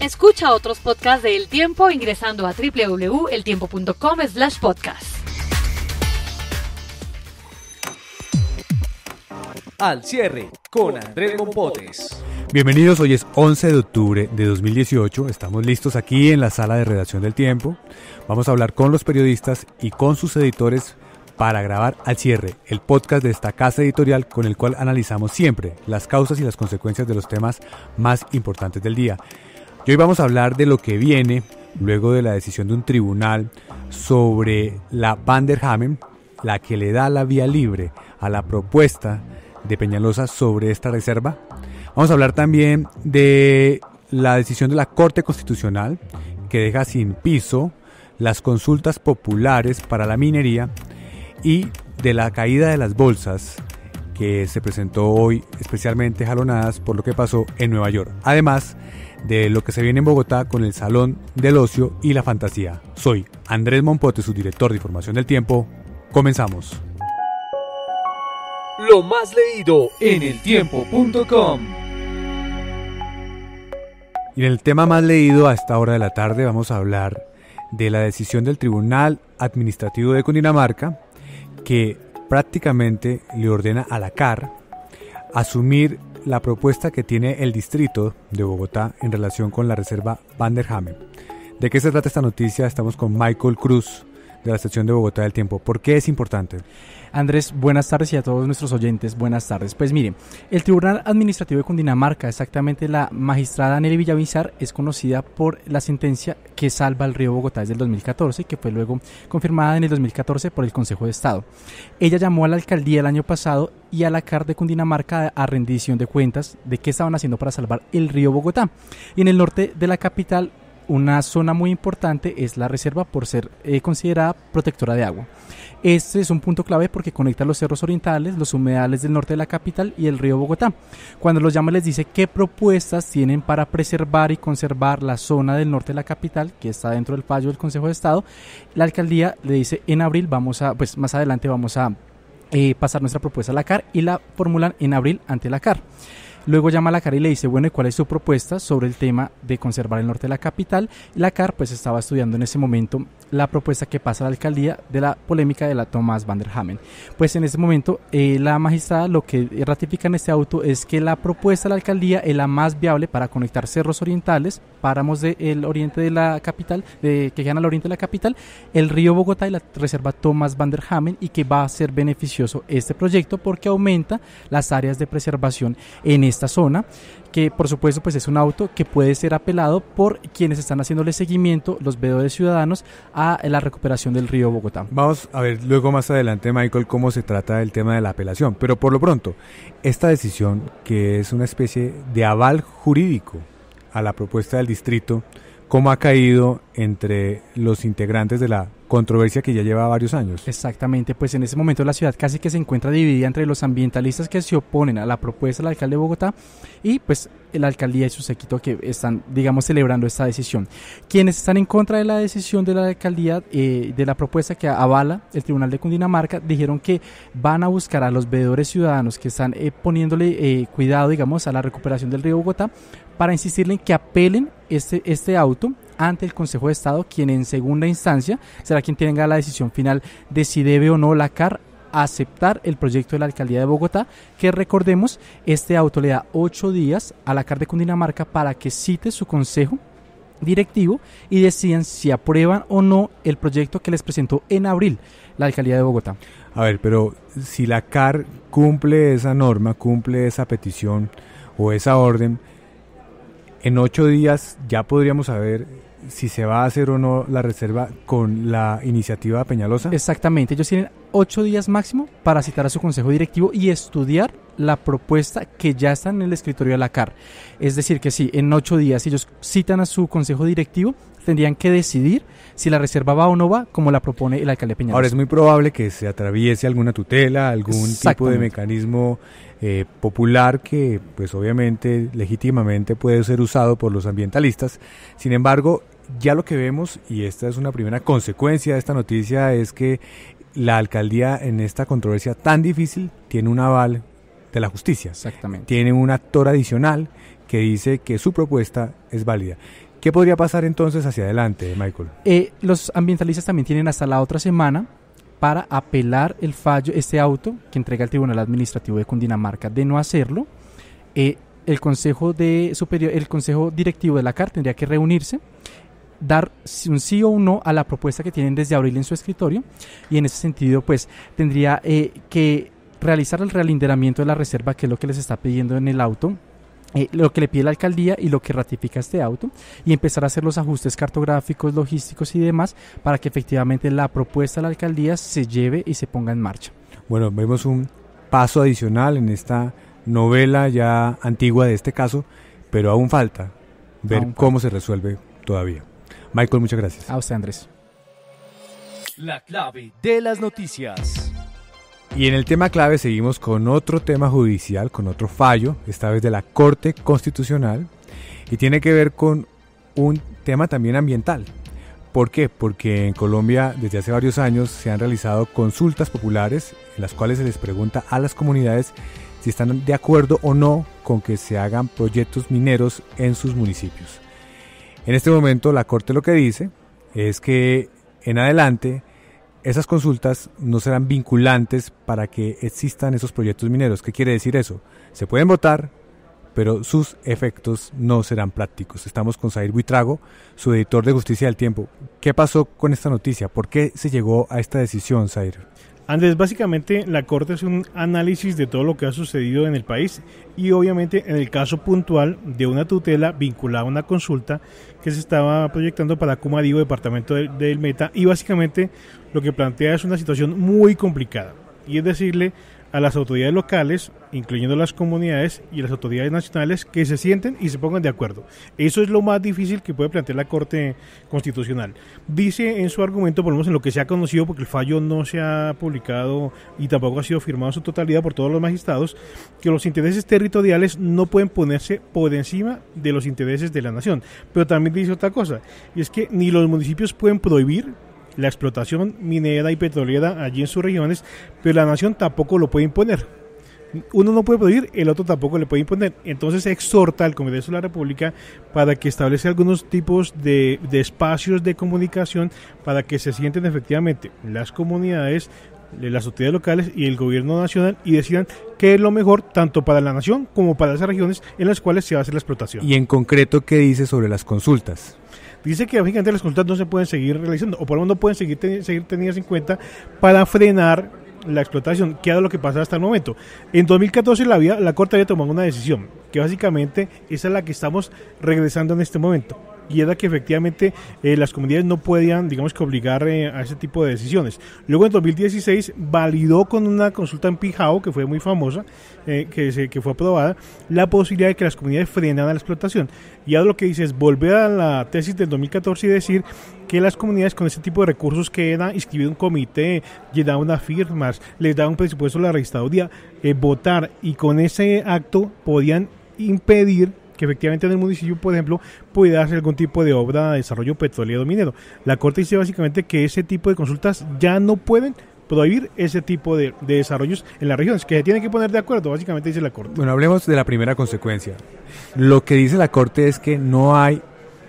Escucha otros podcasts de El Tiempo ingresando a www.eltiempo.com slash podcast. Al cierre con Andrés Compotes. Bienvenidos, hoy es 11 de octubre de 2018, estamos listos aquí en la sala de redacción del tiempo, vamos a hablar con los periodistas y con sus editores para grabar al cierre el podcast de esta casa editorial con el cual analizamos siempre las causas y las consecuencias de los temas más importantes del día hoy vamos a hablar de lo que viene luego de la decisión de un tribunal sobre la Vanderhamen, la que le da la vía libre a la propuesta de Peñalosa sobre esta reserva. Vamos a hablar también de la decisión de la Corte Constitucional que deja sin piso las consultas populares para la minería y de la caída de las bolsas que se presentó hoy especialmente jalonadas por lo que pasó en Nueva York. Además, de lo que se viene en Bogotá con el Salón del Ocio y la Fantasía. Soy Andrés Monpote, su director de Información del Tiempo. Comenzamos. Lo más leído en eltiempo.com. Y en el tema más leído a esta hora de la tarde vamos a hablar de la decisión del Tribunal Administrativo de Cundinamarca que prácticamente le ordena a la CAR asumir la propuesta que tiene el distrito de Bogotá en relación con la reserva Vanderhamen. ¿De qué se trata esta noticia? Estamos con Michael Cruz, la estación de Bogotá del Tiempo. ¿Por qué es importante? Andrés, buenas tardes y a todos nuestros oyentes, buenas tardes. Pues miren, el Tribunal Administrativo de Cundinamarca, exactamente la magistrada Nelly Villavizar, es conocida por la sentencia que salva el río Bogotá desde el 2014, que fue luego confirmada en el 2014 por el Consejo de Estado. Ella llamó a la alcaldía el año pasado y a la CAR de Cundinamarca a rendición de cuentas de qué estaban haciendo para salvar el río Bogotá. Y en el norte de la capital una zona muy importante es la reserva por ser eh, considerada protectora de agua. Este es un punto clave porque conecta los cerros orientales, los humedales del norte de la capital y el río Bogotá. Cuando los llama les dice qué propuestas tienen para preservar y conservar la zona del norte de la capital, que está dentro del fallo del Consejo de Estado. La alcaldía le dice en abril vamos a, pues más adelante vamos a eh, pasar nuestra propuesta a la CAR y la formulan en abril ante la CAR. Luego llama a la CAR y le dice, bueno, ¿y cuál es su propuesta sobre el tema de conservar el norte de la capital? La CAR pues estaba estudiando en ese momento la propuesta que pasa a la alcaldía de la polémica de la Tomás van der Pues en este momento eh, la magistrada lo que ratifica en este auto es que la propuesta de la alcaldía es la más viable para conectar cerros orientales, páramos del el oriente de la capital, de, que gana al oriente de la capital, el río Bogotá y la reserva Tomás van der y que va a ser beneficioso este proyecto porque aumenta las áreas de preservación en esta zona que por supuesto pues es un auto que puede ser apelado por quienes están haciéndole seguimiento, los veedores ciudadanos, a la recuperación del río Bogotá. Vamos a ver luego más adelante, Michael, cómo se trata el tema de la apelación, pero por lo pronto, esta decisión que es una especie de aval jurídico a la propuesta del distrito, cómo ha caído entre los integrantes de la controversia que ya lleva varios años. Exactamente, pues en ese momento la ciudad casi que se encuentra dividida entre los ambientalistas que se oponen a la propuesta del alcalde de Bogotá y pues la alcaldía y su séquito que están, digamos, celebrando esta decisión. Quienes están en contra de la decisión de la alcaldía, eh, de la propuesta que avala el Tribunal de Cundinamarca, dijeron que van a buscar a los veedores ciudadanos que están eh, poniéndole eh, cuidado, digamos, a la recuperación del río Bogotá para insistirle en que apelen este, este auto ante el Consejo de Estado, quien en segunda instancia será quien tenga la decisión final de si debe o no la CAR aceptar el proyecto de la alcaldía de Bogotá, que recordemos, este auto le da ocho días a la CAR de Cundinamarca para que cite su consejo directivo y decidan si aprueban o no el proyecto que les presentó en abril la alcaldía de Bogotá. A ver, pero si la CAR cumple esa norma, cumple esa petición o esa orden, en ocho días ya podríamos saber si se va a hacer o no la reserva con la iniciativa Peñalosa. Exactamente, ellos tienen ocho días máximo para citar a su consejo directivo y estudiar la propuesta que ya está en el escritorio de la CAR. Es decir, que si en ocho días ellos citan a su consejo directivo, tendrían que decidir si la reserva va o no va, como la propone el alcalde Peñalosa. Ahora es muy probable que se atraviese alguna tutela, algún tipo de mecanismo eh, popular que, pues obviamente, legítimamente puede ser usado por los ambientalistas. Sin embargo, ya lo que vemos, y esta es una primera consecuencia de esta noticia, es que la alcaldía en esta controversia tan difícil tiene un aval de la justicia. Exactamente. Tiene un actor adicional que dice que su propuesta es válida. ¿Qué podría pasar entonces hacia adelante, Michael? Eh, los ambientalistas también tienen hasta la otra semana para apelar el fallo, este auto que entrega el Tribunal Administrativo de Cundinamarca de no hacerlo. Eh, el Consejo, de Superior, el Consejo Directivo de la CAR tendría que reunirse dar un sí o un no a la propuesta que tienen desde abril en su escritorio y en ese sentido pues tendría eh, que realizar el realinderamiento de la reserva que es lo que les está pidiendo en el auto eh, lo que le pide la alcaldía y lo que ratifica este auto y empezar a hacer los ajustes cartográficos, logísticos y demás para que efectivamente la propuesta de la alcaldía se lleve y se ponga en marcha. Bueno, vemos un paso adicional en esta novela ya antigua de este caso, pero aún falta ver cómo se resuelve todavía. Michael, muchas gracias. A usted, Andrés. La clave de las noticias. Y en el tema clave seguimos con otro tema judicial, con otro fallo, esta vez de la Corte Constitucional, y tiene que ver con un tema también ambiental. ¿Por qué? Porque en Colombia desde hace varios años se han realizado consultas populares en las cuales se les pregunta a las comunidades si están de acuerdo o no con que se hagan proyectos mineros en sus municipios. En este momento la Corte lo que dice es que en adelante esas consultas no serán vinculantes para que existan esos proyectos mineros. ¿Qué quiere decir eso? Se pueden votar, pero sus efectos no serán prácticos. Estamos con Zair Buitrago, su editor de Justicia del Tiempo. ¿Qué pasó con esta noticia? ¿Por qué se llegó a esta decisión, Zair? Andrés, básicamente la Corte hace un análisis de todo lo que ha sucedido en el país y obviamente en el caso puntual de una tutela vinculada a una consulta que se estaba proyectando para Cumadivo, departamento del, del Meta, y básicamente lo que plantea es una situación muy complicada. Y es decirle a las autoridades locales, incluyendo las comunidades y las autoridades nacionales, que se sienten y se pongan de acuerdo. Eso es lo más difícil que puede plantear la Corte Constitucional. Dice en su argumento, por lo menos en lo que se ha conocido, porque el fallo no se ha publicado y tampoco ha sido firmado en su totalidad por todos los magistrados, que los intereses territoriales no pueden ponerse por encima de los intereses de la nación. Pero también dice otra cosa, y es que ni los municipios pueden prohibir la explotación minera y petrolera allí en sus regiones, pero la nación tampoco lo puede imponer. Uno no puede prohibir, el otro tampoco le puede imponer. Entonces exhorta al Comité de la República para que establezca algunos tipos de, de espacios de comunicación para que se sienten efectivamente las comunidades, eh, las autoridades locales y el gobierno nacional y decidan qué es lo mejor tanto para la nación como para esas regiones en las cuales se va a hacer la explotación. Y en concreto, ¿qué dice sobre las consultas? dice que básicamente las consultas no se pueden seguir realizando, o por lo menos no pueden seguir, seguir tenidas en cuenta para frenar la explotación, que era lo que pasa hasta el momento. En 2014 la, la Corte había tomado una decisión, que básicamente es a la que estamos regresando en este momento y era que efectivamente eh, las comunidades no podían, digamos que obligar eh, a ese tipo de decisiones. Luego en 2016 validó con una consulta en Pijao, que fue muy famosa, eh, que, se, que fue aprobada, la posibilidad de que las comunidades frenaran la explotación. Y ahora lo que dice es volver a la tesis del 2014 y decir que las comunidades con ese tipo de recursos que era inscribir un comité, llenar unas firmas, les dar un presupuesto a la registraduría, votar y con ese acto podían impedir que efectivamente en el municipio, por ejemplo, puede hacer algún tipo de obra de desarrollo petrolero minero. La Corte dice básicamente que ese tipo de consultas ya no pueden prohibir ese tipo de, desarrollos en las regiones, que se tienen que poner de acuerdo, básicamente dice la Corte. Bueno, hablemos de la primera consecuencia. Lo que dice la Corte es que no hay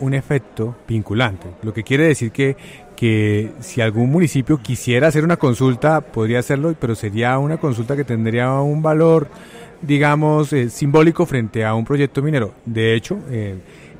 un efecto vinculante, lo que quiere decir que, que si algún municipio quisiera hacer una consulta, podría hacerlo, pero sería una consulta que tendría un valor digamos, eh, simbólico frente a un proyecto minero. De hecho, eh,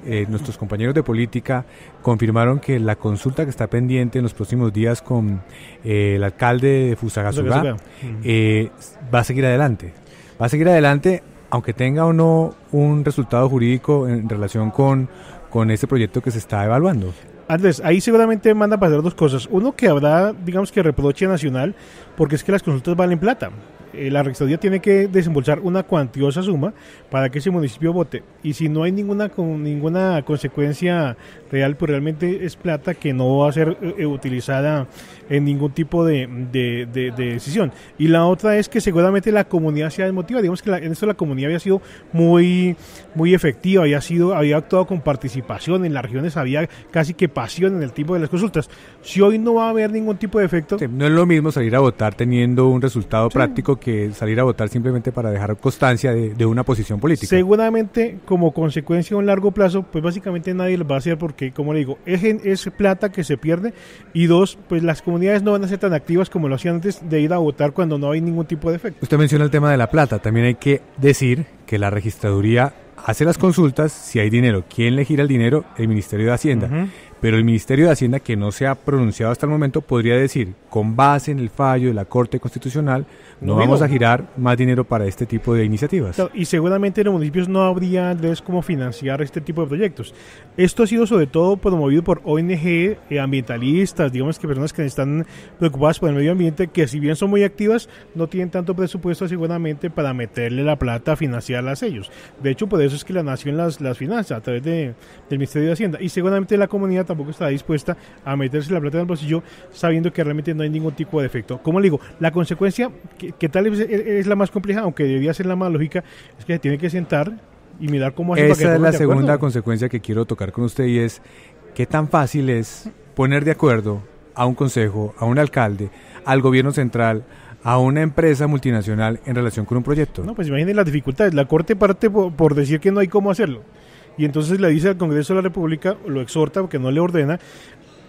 eh, nuestros compañeros de política confirmaron que la consulta que está pendiente en los próximos días con el alcalde de Fusagasugá va a seguir adelante. Va a seguir adelante aunque tenga o no un resultado jurídico en relación con, con este proyecto que se está evaluando. Andrés, ahí seguramente manda a pasar dos cosas. Uno que habrá, digamos que reproche nacional, porque es que las consultas valen plata. Eh, la rectoría tiene que desembolsar una cuantiosa suma para que ese municipio vote. Y si no hay ninguna, ninguna consecuencia real, pues realmente es plata que no va a ser eh, eh, utilizada en ningún tipo de, decisión. Y la otra es que seguramente la comunidad se ha desmotivado. Digamos que en esto la comunidad había sido muy, muy efectiva, había, sido, había actuado con participación en las regiones, había casi que pasión en el tipo de las consultas. Si hoy no va a haber ningún tipo de efecto. no es lo mismo salir a votar teniendo un resultado práctico que salir a votar simplemente para dejar constancia de, una posición política. Seguramente, como consecuencia a un largo plazo, pues básicamente nadie lo va a hacer porque que como le digo, es, es plata que se pierde y dos, pues las comunidades no van a ser tan activas como lo hacían antes de ir a votar cuando no hay ningún tipo de efecto. Usted menciona el tema de la plata, también hay que decir que la registraduría hace las consultas si hay dinero. ¿Quién le gira el dinero? El Ministerio de Hacienda pero el Ministerio de Hacienda, que no se ha pronunciado hasta el momento, podría decir, con base en el fallo de la Corte Constitucional, no, vamos a girar más dinero para este tipo de iniciativas. Y seguramente los municipios no habrían de cómo financiar este tipo de proyectos. Esto ha sido sobre todo promovido por ONG, eh, ambientalistas, digamos que personas que están preocupadas por el medio ambiente, que si bien son muy activas, no tienen tanto presupuesto seguramente para meterle la plata a financiarlas ellos. De hecho, por eso es que la nación las, las a través del Ministerio de Hacienda. Y seguramente la comunidad tampoco está dispuesta a meterse la plata en el bolsillo sabiendo que realmente no hay ningún tipo de efecto. Como le digo, la consecuencia, que, tal vez es, la más compleja, aunque debía ser la más lógica, es que se tiene que sentar y mirar cómo hace. Esa es la segunda consecuencia que quiero tocar con usted y es qué tan fácil es poner de acuerdo a un consejo, a un alcalde, al gobierno central, a una empresa multinacional en relación con un proyecto. No, pues imaginen las dificultades. La Corte parte por decir que no hay cómo hacerlo. Y entonces le dice al Congreso de la República, lo exhorta, porque no le ordena,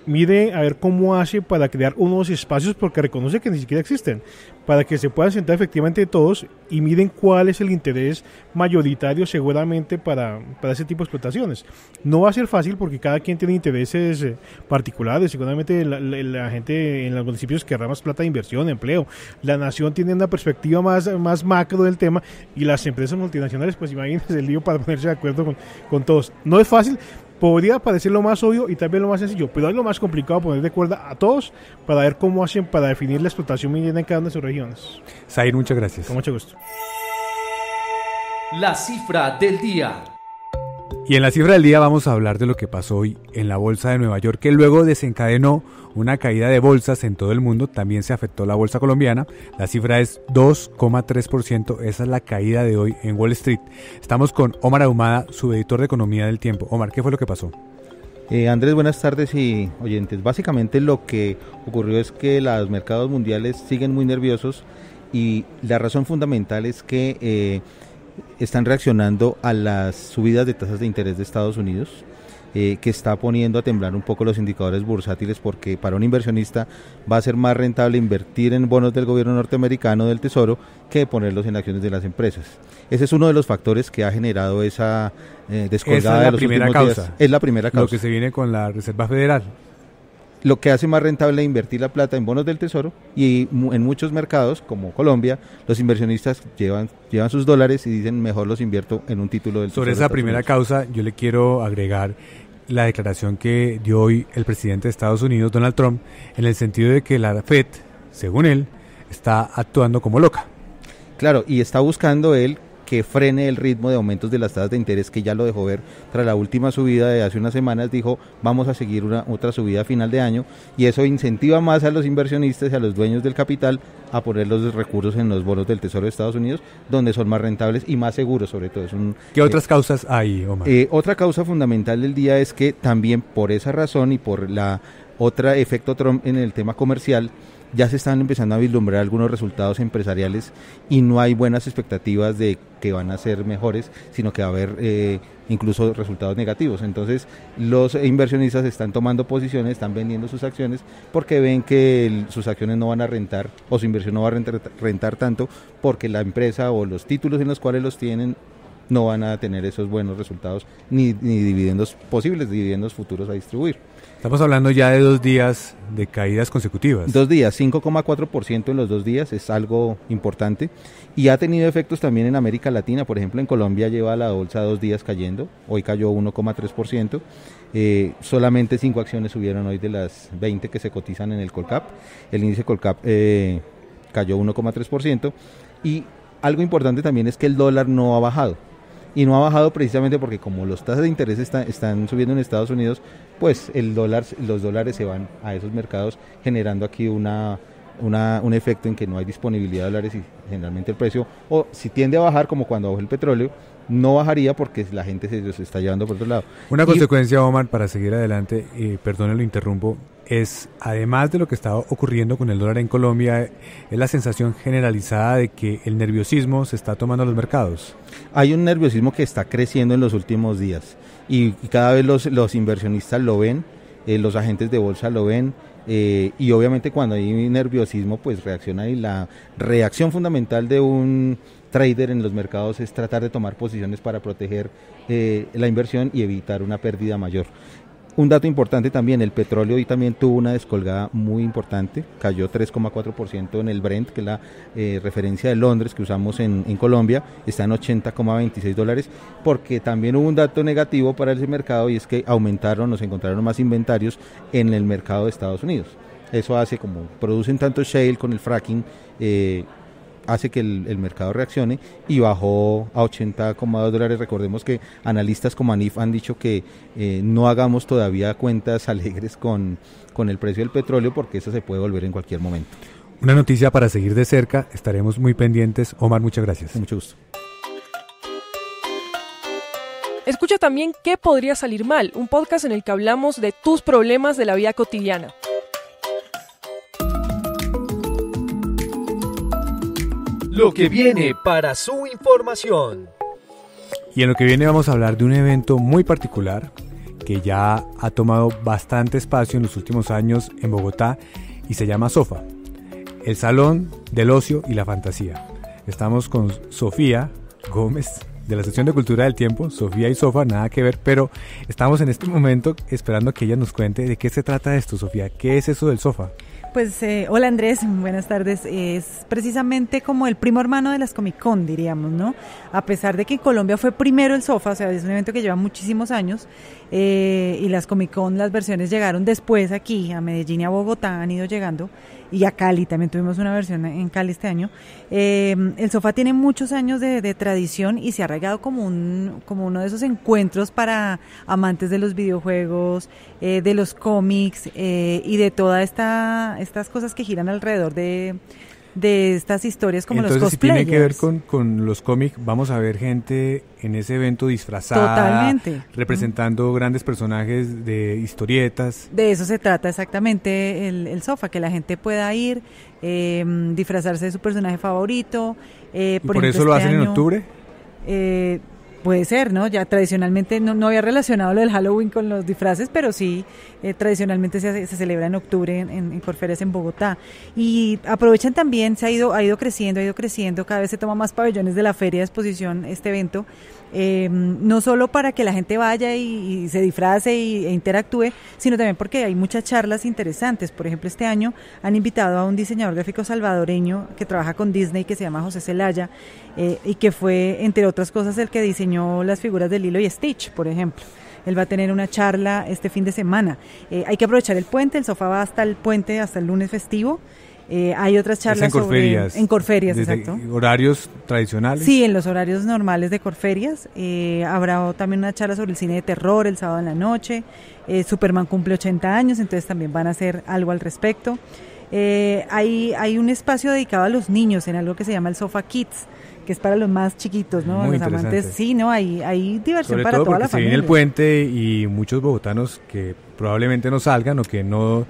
mire a ver cómo hace para crear unos espacios, porque reconoce que ni siquiera existen, para que se puedan sentar efectivamente todos y miren cuál es el interés mayoritario seguramente para, ese tipo de explotaciones. No va a ser fácil porque cada quien tiene intereses eh, particulares, seguramente la, gente en los municipios querrá más plata de inversión, empleo, la nación tiene una perspectiva más, más macro del tema y las empresas multinacionales, pues imagínense el lío para ponerse de acuerdo con, con todos. No es fácil, podría parecer lo más obvio y también lo más sencillo, pero es lo más complicado poner de cuerda a todos para ver cómo hacen para definir la explotación minera en cada una de sus regiones. Zair, muchas gracias. Con mucho gusto. La cifra del día. Y en la cifra del día vamos a hablar de lo que pasó hoy en la bolsa de Nueva York, que luego desencadenó una caída de bolsas en todo el mundo. También se afectó la bolsa colombiana. La cifra es 2,3%. Esa es la caída de hoy en Wall Street. Estamos con Omar Ahumada, subeditor de Economía del Tiempo. Omar, ¿qué fue lo que pasó? Eh, Andrés, buenas tardes y oyentes. Básicamente lo que ocurrió es que los mercados mundiales siguen muy nerviosos y la razón fundamental es que... Eh, están reaccionando a las subidas de tasas de interés de Estados Unidos. Eh, que está poniendo a temblar un poco los indicadores bursátiles porque para un inversionista va a ser más rentable invertir en bonos del gobierno norteamericano del Tesoro que ponerlos en acciones de las empresas. Ese es uno de los factores que ha generado esa eh, descolgada es la primera causa, Es la primera causa. Lo que se viene con la Reserva Federal lo que hace más rentable invertir la plata en bonos del tesoro y en muchos mercados, como Colombia, los inversionistas llevan, llevan sus dólares y dicen mejor los invierto en un título del tesoro. Sobre esa primera causa, yo le quiero agregar la declaración que dio hoy el presidente de Estados Unidos, Donald Trump, en el sentido de que la Fed, según él, está actuando como loca. Claro, y está buscando él que frene el ritmo de aumentos de las tasas de interés que ya lo dejó ver tras la última subida de hace unas semanas, dijo vamos a seguir una, otra subida a final de año y eso incentiva más a los inversionistas y a los dueños del capital a poner los recursos en los bonos del Tesoro de Estados Unidos, donde son más rentables y más seguros sobre todo. Es ¿Qué otras eh, causas hay, Omar? Eh, otra causa fundamental del día es que también por esa razón y por la otra efecto Trump en el tema comercial, ya se están empezando a vislumbrar algunos resultados empresariales y no hay buenas expectativas de que van a ser mejores, sino que va a haber eh, incluso resultados negativos. Entonces los inversionistas están tomando posiciones, están vendiendo sus acciones porque ven que sus acciones no van a rentar o su inversión no va a rentar tanto porque la empresa o los títulos en los cuales los tienen no van a tener esos buenos resultados ni, dividendos posibles, dividendos futuros a distribuir. Estamos hablando ya de dos días de caídas consecutivas. Dos días, 5,4% en los dos días es algo importante y ha tenido efectos también en América Latina. Por ejemplo, en Colombia lleva la bolsa dos días cayendo, hoy cayó 1,3%. Eh, solamente cinco acciones subieron hoy de las 20 que se cotizan en el Colcap. El índice Colcap eh, cayó 1,3% y algo importante también es que el dólar no ha bajado y no ha bajado precisamente porque como los tasas de interés están subiendo en Estados Unidos, pues el dólar, los dólares se van a esos mercados generando aquí una, una, un efecto en que no hay disponibilidad de dólares y generalmente el precio, o si tiende a bajar como cuando bajó el petróleo, no bajaría porque la gente se está llevando por otro lado. Una consecuencia, Omar, para seguir adelante, y eh, perdón, lo interrumpo, es, además de lo que está ocurriendo con el dólar en Colombia, es la sensación generalizada de que el nerviosismo se está tomando a los mercados. Hay un nerviosismo que está creciendo en los últimos días y cada vez los, los inversionistas lo ven, eh, los agentes de bolsa lo ven. Eh, y obviamente cuando hay nerviosismo pues reacciona y la reacción fundamental de un trader en los mercados es tratar de tomar posiciones para proteger eh, la inversión y evitar una pérdida mayor. Un dato importante también, el petróleo hoy también tuvo una descolgada muy importante, cayó 3,4% en el Brent, que es la eh, referencia de Londres que usamos en, Colombia, está en 80,26 dólares, porque también hubo un dato negativo para ese mercado y es que aumentaron, nos encontraron más inventarios en el mercado de Estados Unidos. Eso hace como producen tanto shale con el fracking, eh, hace que el, mercado reaccione y bajó a 80,2 dólares. Recordemos que analistas como Anif han dicho que eh, no hagamos todavía cuentas alegres con, el precio del petróleo porque eso se puede volver en cualquier momento. Una noticia para seguir de cerca, estaremos muy pendientes. Omar, muchas gracias. mucho gusto. Escucha también ¿Qué podría salir mal? Un podcast en el que hablamos de tus problemas de la vida cotidiana. lo que viene para su información. Y en lo que viene vamos a hablar de un evento muy particular que ya ha tomado bastante espacio en los últimos años en Bogotá y se llama SOFA, el Salón del Ocio y la Fantasía. Estamos con Sofía Gómez de la Sección de Cultura del Tiempo, Sofía y SOFA, nada que ver, pero estamos en este momento esperando que ella nos cuente de qué se trata esto, Sofía, ¿qué es eso del SOFA? Pues eh, hola Andrés, buenas tardes. Es precisamente como el primo hermano de las Comic Con, diríamos, ¿no? A pesar de que en Colombia fue primero el Sofa, o sea, es un evento que lleva muchísimos años, eh, y las Comic Con, las versiones llegaron después aquí, a Medellín y a Bogotá, han ido llegando y a Cali, también tuvimos una versión en Cali este año. Em, el sofá tiene muchos años de, tradición y se ha arraigado como, un, como uno de esos encuentros para amantes de los videojuegos, eh, de los cómics eh, y de todas esta, estas cosas que giran alrededor de, de estas historias como los cosplayers. Si tiene que ver con, con los cómics, vamos a ver gente en ese evento disfrazada, Totalmente. representando grandes personajes de historietas. De eso se trata exactamente el, el sofá, que la gente pueda ir, eh, disfrazarse de su personaje favorito. Eh, por, eso lo este hacen en octubre? Eh, Puede ser, ¿no? Ya tradicionalmente no, había relacionado lo del Halloween con los disfraces, pero sí, eh, tradicionalmente se, celebra en octubre en, en, Corferias en Bogotá. Y aprovechan también, se ha ido, ha ido creciendo, ha ido creciendo, cada vez se toma más pabellones de la feria de exposición este evento. Em, no solo para que la gente vaya y, se disfrace y, e interactúe, sino también porque hay muchas charlas interesantes. Por ejemplo, este año han invitado a un diseñador gráfico salvadoreño que trabaja con Disney, que se llama José Celaya, eh, y que fue, entre otras cosas, el que diseñó las figuras de Lilo y Stitch, por ejemplo. Él va a tener una charla este fin de semana. Eh, hay que aprovechar el puente, el sofá va hasta el puente, hasta el lunes festivo. Eh, hay otras charlas en Corferias, sobre, en Corferias, exacto. ¿Horarios tradicionales? Sí, en los horarios normales de Corferias. Eh, habrá también una charla sobre el cine de terror el sábado en la noche. Eh, Superman cumple 80 años, entonces también van a hacer algo al respecto. hay, hay un espacio dedicado a los niños en algo que se llama el Sofa Kids que es para los más chiquitos, ¿no? los amantes, sí, ¿no? Hay, hay diversión para toda la familia. Se el puente y muchos bogotanos que probablemente no salgan o que no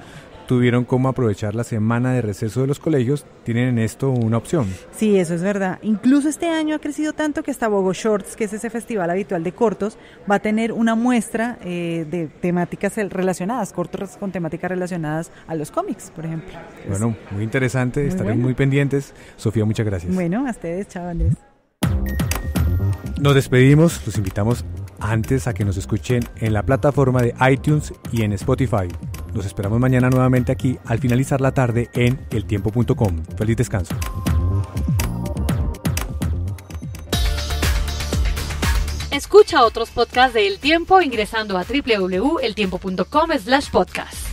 tuvieron cómo aprovechar la semana de receso de los colegios, tienen en esto una opción. Sí, eso es verdad. Incluso este año ha crecido tanto que hasta Bogo Shorts, que es ese festival habitual de cortos, va a tener una muestra eh, de temáticas relacionadas, cortos con temáticas relacionadas a los cómics, por ejemplo. bueno, muy interesante, estaremos muy pendientes. Sofía, muchas gracias. Bueno, a ustedes, chavales. Nos despedimos, los invitamos antes a que nos escuchen en la plataforma de iTunes y en Spotify. Nos esperamos mañana nuevamente aquí al finalizar la tarde en eltiempo.com. Feliz descanso. Escucha otros podcasts de El Tiempo ingresando a www.eltiempo.com slash podcast.